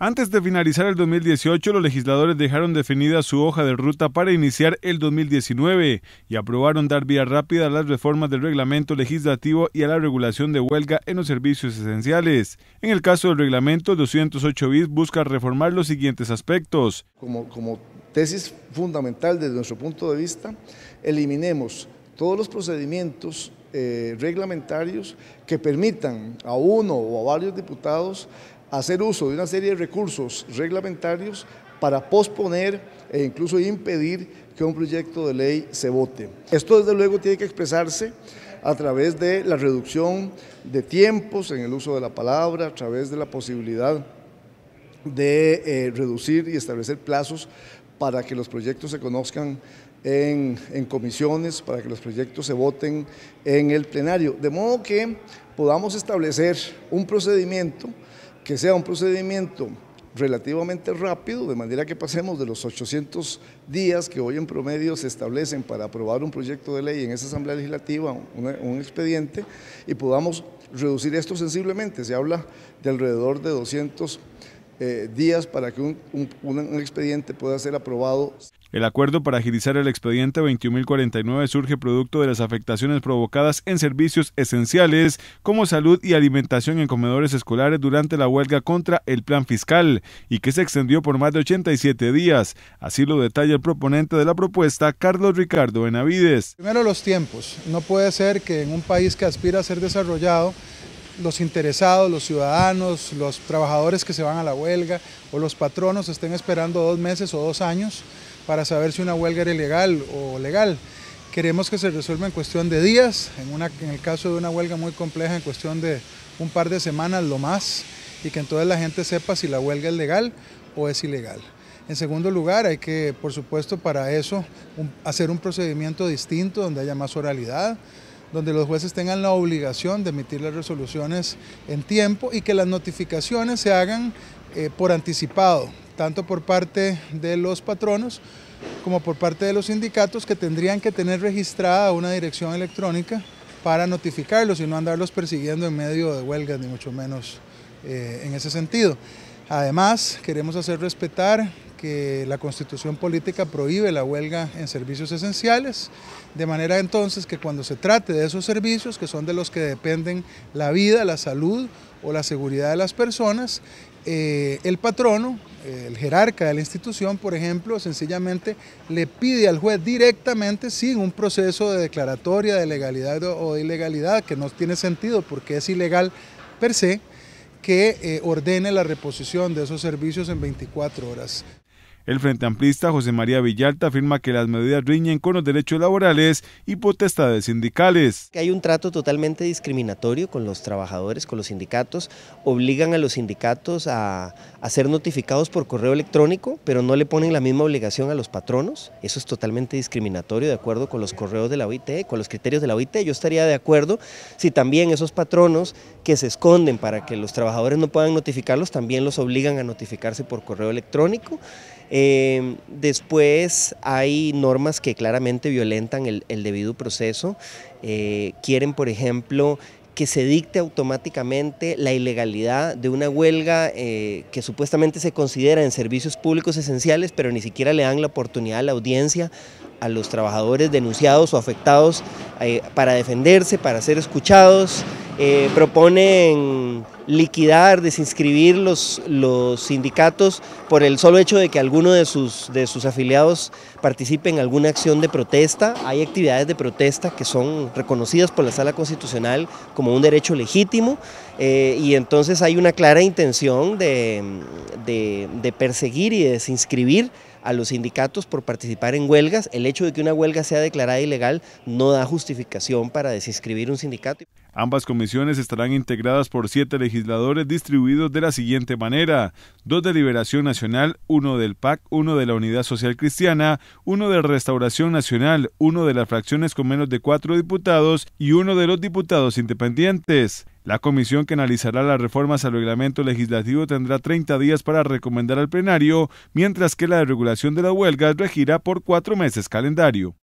Antes de finalizar el 2018, los legisladores dejaron definida su hoja de ruta para iniciar el 2019 y aprobaron dar vía rápida a las reformas del reglamento legislativo y a la regulación de huelga en los servicios esenciales. En el caso del reglamento 208 bis busca reformar los siguientes aspectos. Como, como tesis fundamental desde nuestro punto de vista, eliminemos todos los procedimientos eh, reglamentarios que permitan a uno o a varios diputados hacer uso de una serie de recursos reglamentarios para posponer e incluso impedir que un proyecto de ley se vote. Esto desde luego tiene que expresarse a través de la reducción de tiempos en el uso de la palabra, a través de la posibilidad de eh, reducir y establecer plazos para que los proyectos se conozcan en, comisiones para que los proyectos se voten en el plenario. De modo que podamos establecer un procedimiento que sea un procedimiento relativamente rápido, de manera que pasemos de los 800 días que hoy en promedio se establecen para aprobar un proyecto de ley en esa Asamblea Legislativa, un, un expediente, y podamos reducir esto sensiblemente. Se habla de alrededor de 200 eh, días para que un, un expediente pueda ser aprobado. El acuerdo para agilizar el expediente 21.049 surge producto de las afectaciones provocadas en servicios esenciales como salud y alimentación en comedores escolares durante la huelga contra el plan fiscal y que se extendió por más de 87 días. Así lo detalla el proponente de la propuesta, Carlos Ricardo Benavides. Primero los tiempos. No puede ser que en un país que aspira a ser desarrollado los interesados, los ciudadanos, los trabajadores que se van a la huelga o los patronos estén esperando dos meses o dos años para saber si una huelga era ilegal o legal. Queremos que se resuelva en cuestión de días, en, el caso de una huelga muy compleja, en cuestión de un par de semanas lo más, y que entonces la gente sepa si la huelga es legal o es ilegal. En segundo lugar, hay que, por supuesto, para eso hacer un procedimiento distinto donde haya más oralidad, donde los jueces tengan la obligación de emitir las resoluciones en tiempo y que las notificaciones se hagan eh, por anticipado, tanto por parte de los patronos como por parte de los sindicatos que tendrían que tener registrada una dirección electrónica para notificarlos y no andarlos persiguiendo en medio de huelgas, ni mucho menos eh, en ese sentido. Además, queremos hacer respetar que la constitución política prohíbe la huelga en servicios esenciales, de manera entonces que cuando se trate de esos servicios, que son de los que dependen la vida, la salud o la seguridad de las personas, eh, el patrono, eh, el jerarca de la institución, por ejemplo, sencillamente le pide al juez directamente, sin un proceso de declaratoria de legalidad o ilegalidad, que no tiene sentido porque es ilegal per se, que eh, ordene la reposición de esos servicios en 24 horas. El Frente Amplista José María Villalta afirma que las medidas riñen con los derechos laborales y potestades sindicales. Hay un trato totalmente discriminatorio con los trabajadores, con los sindicatos. Obligan a los sindicatos a, a ser notificados por correo electrónico, pero no le ponen la misma obligación a los patronos. Eso es totalmente discriminatorio de acuerdo con los correos de la OIT, con los criterios de la OIT. Yo estaría de acuerdo si también esos patronos que se esconden para que los trabajadores no puedan notificarlos, también los obligan a notificarse por correo electrónico. Eh, después hay normas que claramente violentan el, debido proceso. Eh, quieren, por ejemplo, que se dicte automáticamente la ilegalidad de una huelga eh, que supuestamente se considera en servicios públicos esenciales, pero ni siquiera le dan la oportunidad a la audiencia, a los trabajadores denunciados o afectados para defenderse, para ser escuchados. proponen liquidar, desinscribir los, los sindicatos por el solo hecho de que alguno de sus, de sus afiliados participe en alguna acción de protesta. Hay actividades de protesta que son reconocidas por la Sala Constitucional como un derecho legítimo eh, y entonces hay una clara intención de, perseguir y desinscribir a los sindicatos por participar en huelgas. El hecho de que una huelga sea declarada ilegal no da justificación para desinscribir un sindicato. Ambas comisiones estarán integradas por siete legisladores distribuidos de la siguiente manera: dos de Liberación Nacional, uno del PAC, uno de la Unidad Social Cristiana, uno de Restauración Nacional, uno de las fracciones con menos de cuatro diputados y uno de los diputados independientes. La comisión que analizará las reformas al reglamento legislativo tendrá 30 días para recomendar al plenario, mientras que la de regulación de la huelga regirá por cuatro meses calendario.